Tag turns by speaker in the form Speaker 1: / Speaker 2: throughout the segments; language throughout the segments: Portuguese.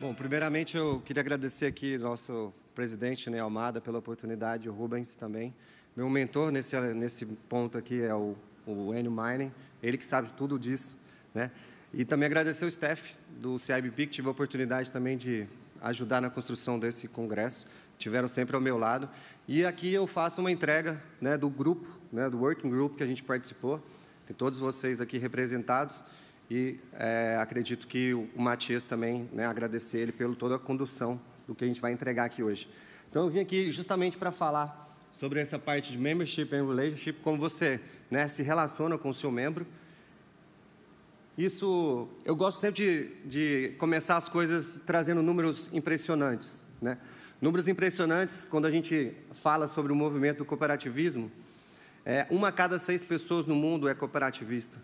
Speaker 1: Bom, primeiramente eu queria agradecer aqui nosso presidente né, Almada pela oportunidade, o Rubens também. Meu mentor nesse, nesse ponto aqui é o, o Enio Mining, ele que sabe tudo disso. Né? E também agradecer o staff do CIBP, que tive a oportunidade também de ajudar na construção desse congresso, tiveram sempre ao meu lado. E aqui eu faço uma entrega né, do grupo, né, do working group que a gente participou, tem todos vocês aqui representados. E é, acredito que o Matias também, né, agradecer ele pelo toda a condução do que a gente vai entregar aqui hoje. Então, eu vim aqui justamente para falar sobre essa parte de membership and relationship, como você né, se relaciona com o seu membro. Isso, eu gosto sempre de, de começar as coisas trazendo números impressionantes, né? Números impressionantes, quando a gente fala sobre o movimento do cooperativismo, é, uma cada seis pessoas no mundo é cooperativista.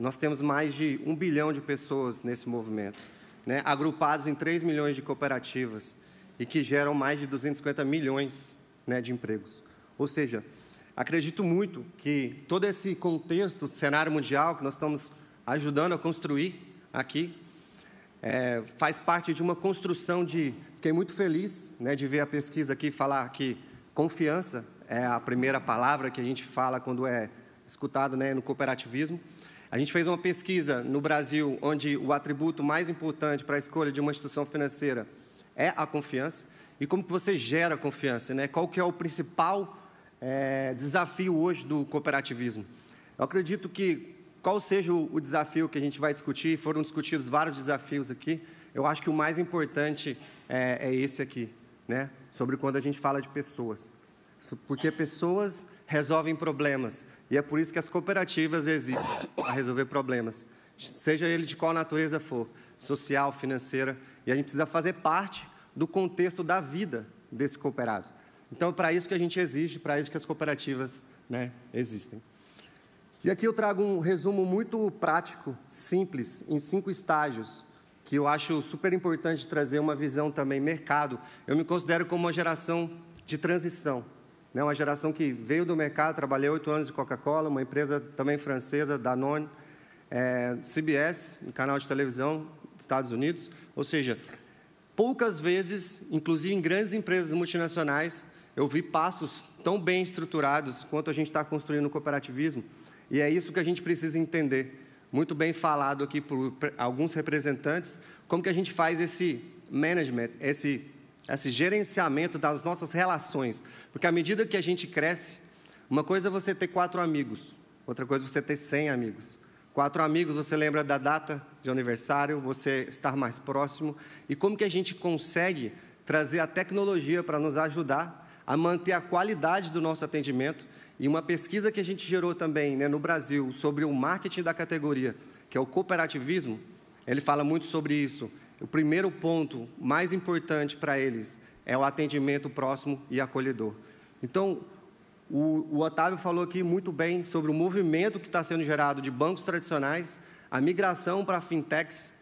Speaker 1: Nós temos mais de um bilhão de pessoas nesse movimento, né, agrupados em 3 milhões de cooperativas e que geram mais de 250 milhões né, de empregos. Ou seja, acredito muito que todo esse contexto, cenário mundial que nós estamos ajudando a construir aqui, é, faz parte de uma construção de. Fiquei muito feliz né, de ver a pesquisa aqui falar que confiança é a primeira palavra que a gente fala quando é escutado né, no cooperativismo. A gente fez uma pesquisa no Brasil onde o atributo mais importante para a escolha de uma instituição financeira é a confiança. E como que você gera confiança? Né? Qual que é o principal é, desafio hoje do cooperativismo? Eu acredito que qual seja o, desafio que a gente vai discutir, foram discutidos vários desafios aqui, eu acho que o mais importante é, é esse aqui, né? sobre quando a gente fala de pessoas. Porque pessoas resolvem problemas, e é por isso que as cooperativas existem para resolver problemas, seja ele de qual natureza for, social, financeira, e a gente precisa fazer parte do contexto da vida desse cooperado. Então, é para isso que a gente exige, para isso que as cooperativas né, existem. E aqui eu trago um resumo muito prático, simples, em cinco estágios, que eu acho super importante trazer uma visão também mercado. Eu me considero como uma geração de transição. Né? Uma geração que veio do mercado, trabalhei oito anos de Coca-Cola, uma empresa também francesa, Danone, é, CBS, um canal de televisão dos Estados Unidos. Ou seja, poucas vezes, inclusive em grandes empresas multinacionais, eu vi passos tão bem estruturados quanto a gente está construindo o cooperativismo. E é isso que a gente precisa entender. Muito bem falado aqui por alguns representantes, como que a gente faz esse management, esse esse gerenciamento das nossas relações. Porque à medida que a gente cresce, uma coisa é você ter quatro amigos, outra coisa é você ter cem amigos. Quatro amigos, você lembra da data de aniversário, você estar mais próximo. E como que a gente consegue trazer a tecnologia para nos ajudar a manter a qualidade do nosso atendimento? E uma pesquisa que a gente gerou também né, no Brasil sobre o marketing da categoria, que é o cooperativismo, ele fala muito sobre isso o primeiro ponto mais importante para eles é o atendimento próximo e acolhedor. Então, o, o Otávio falou aqui muito bem sobre o movimento que está sendo gerado de bancos tradicionais, a migração para fintechs,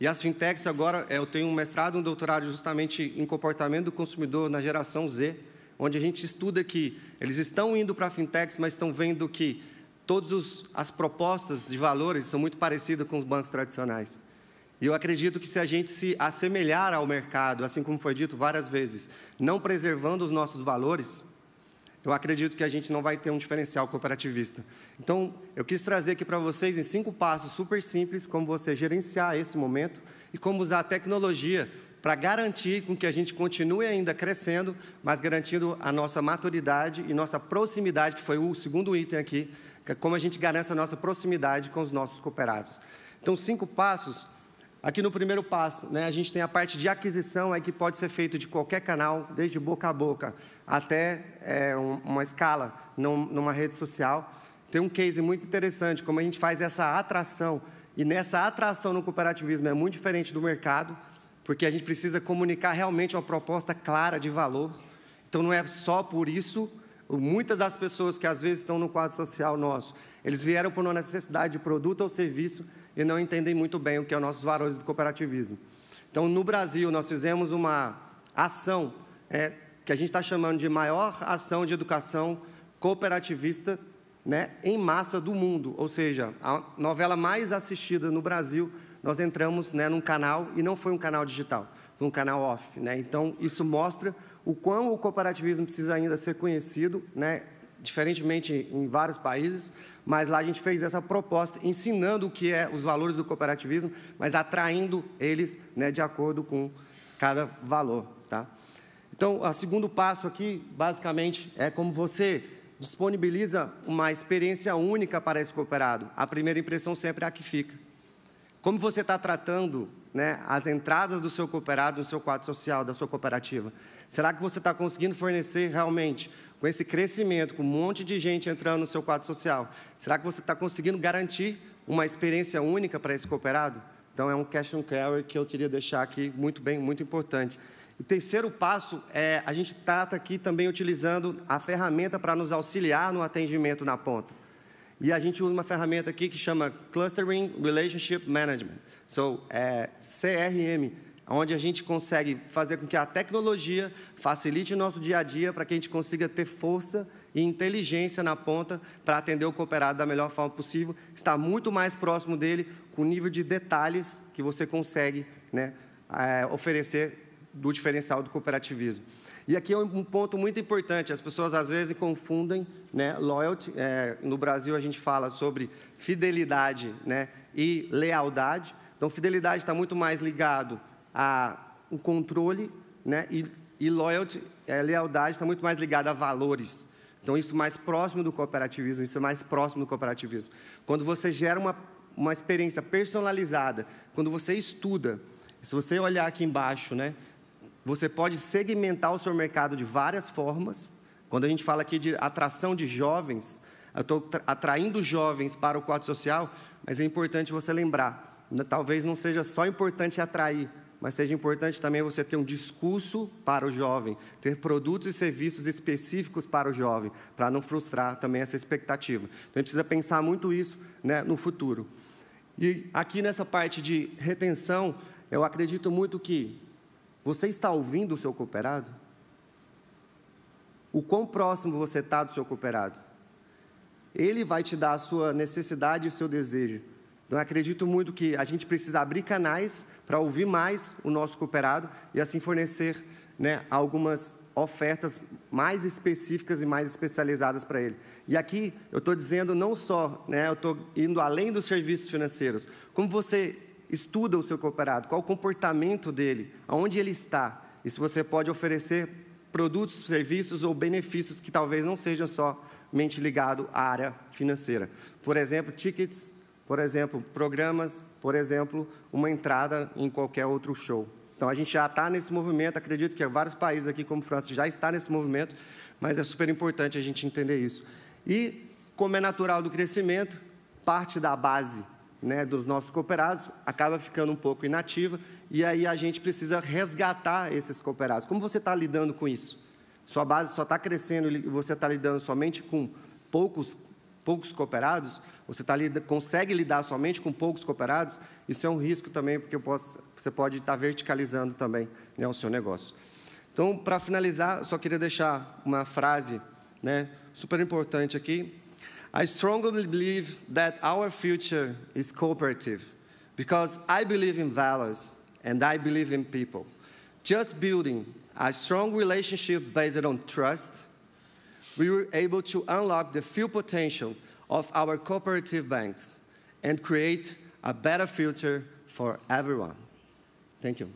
Speaker 1: e as fintechs agora, eh, eu tenho um mestrado e um doutorado justamente em comportamento do consumidor na geração Z, onde a gente estuda que eles estão indo para fintechs, mas estão vendo que todas as propostas de valores são muito parecidas com os bancos tradicionais. E eu acredito que se a gente se assemelhar ao mercado, assim como foi dito várias vezes, não preservando os nossos valores, eu acredito que a gente não vai ter um diferencial cooperativista. Então, eu quis trazer aqui para vocês, em cinco passos super simples, como você gerenciar esse momento e como usar a tecnologia para garantir com que a gente continue ainda crescendo, mas garantindo a nossa maturidade e nossa proximidade, que foi o segundo item aqui, é como a gente garante a nossa proximidade com os nossos cooperados. Então, cinco passos Aqui no primeiro passo, né, a gente tem a parte de aquisição, aí que pode ser feito de qualquer canal, desde boca a boca até é, uma escala num, numa rede social. Tem um case muito interessante, como a gente faz essa atração. E nessa atração no cooperativismo é muito diferente do mercado, porque a gente precisa comunicar realmente uma proposta clara de valor. Então, não é só por isso. Muitas das pessoas que às vezes estão no quadro social nosso, eles vieram por uma necessidade de produto ou serviço e não entendem muito bem o que são é os nossos valores do cooperativismo. Então, no Brasil, nós fizemos uma ação é, que a gente está chamando de maior ação de educação cooperativista né, em massa do mundo, ou seja, a novela mais assistida no Brasil, nós entramos né, num canal, e não foi um canal digital, foi um canal off. Né? Então, isso mostra o quão o cooperativismo precisa ainda ser conhecido, né, diferentemente em vários países, mas lá a gente fez essa proposta ensinando o que é os valores do cooperativismo, mas atraindo eles né, de acordo com cada valor. Tá? Então, o segundo passo aqui, basicamente, é como você disponibiliza uma experiência única para esse cooperado. A primeira impressão sempre é a que fica. Como você está tratando né, as entradas do seu cooperado no seu quadro social, da sua cooperativa? Será que você está conseguindo fornecer realmente, com esse crescimento, com um monte de gente entrando no seu quadro social, será que você está conseguindo garantir uma experiência única para esse cooperado? Então, é um cash and carry que eu queria deixar aqui muito bem, muito importante. O terceiro passo é a gente trata aqui também utilizando a ferramenta para nos auxiliar no atendimento na ponta. E a gente usa uma ferramenta aqui que chama Clustering Relationship Management, so, é, CRM, onde a gente consegue fazer com que a tecnologia facilite o nosso dia a dia para que a gente consiga ter força e inteligência na ponta para atender o cooperado da melhor forma possível, estar muito mais próximo dele com o nível de detalhes que você consegue né, é, oferecer do diferencial do cooperativismo. E aqui é um ponto muito importante. As pessoas às vezes confundem, né? Loyalty. É, no Brasil a gente fala sobre fidelidade, né? E lealdade. Então fidelidade está muito mais ligado a um controle, né? E, e loyalty, é, lealdade está muito mais ligada a valores. Então, isso mais próximo do cooperativismo, isso é mais próximo do cooperativismo. Quando você gera uma, uma experiência personalizada, quando você estuda, se você olhar aqui embaixo, né, você pode segmentar o seu mercado de várias formas. Quando a gente fala aqui de atração de jovens, eu estou atraindo jovens para o quadro social, mas é importante você lembrar. Né, talvez não seja só importante atrair, mas seja importante também você ter um discurso para o jovem, ter produtos e serviços específicos para o jovem, para não frustrar também essa expectativa. Então, a gente precisa pensar muito isso né, no futuro. E aqui nessa parte de retenção, eu acredito muito que você está ouvindo o seu cooperado? O quão próximo você está do seu cooperado? Ele vai te dar a sua necessidade e o seu desejo. Então, acredito muito que a gente precisa abrir canais para ouvir mais o nosso cooperado e assim fornecer né, algumas ofertas mais específicas e mais especializadas para ele. E aqui eu estou dizendo não só, né, eu estou indo além dos serviços financeiros, como você estuda o seu cooperado, qual o comportamento dele, aonde ele está, e se você pode oferecer produtos, serviços ou benefícios que talvez não sejam somente ligados à área financeira. Por exemplo, tickets, por exemplo, programas, por exemplo, uma entrada em qualquer outro show. Então, a gente já está nesse movimento, acredito que vários países aqui, como França, já está nesse movimento, mas é super importante a gente entender isso. E, como é natural do crescimento, parte da base né, dos nossos cooperados acaba ficando um pouco inativa e aí a gente precisa resgatar esses cooperados. Como você está lidando com isso? Sua base só está crescendo e você está lidando somente com poucos, poucos cooperados? Você tá, consegue lidar somente com poucos cooperados? Isso é um risco também, porque posso, você pode estar tá verticalizando também né, o seu negócio. Então, para finalizar, só queria deixar uma frase né, super importante aqui, I strongly believe that our future is cooperative because I believe in values and I believe in people. Just building a strong relationship based on trust, we were able to unlock the full potential of our cooperative banks and create a better future for everyone. Thank you.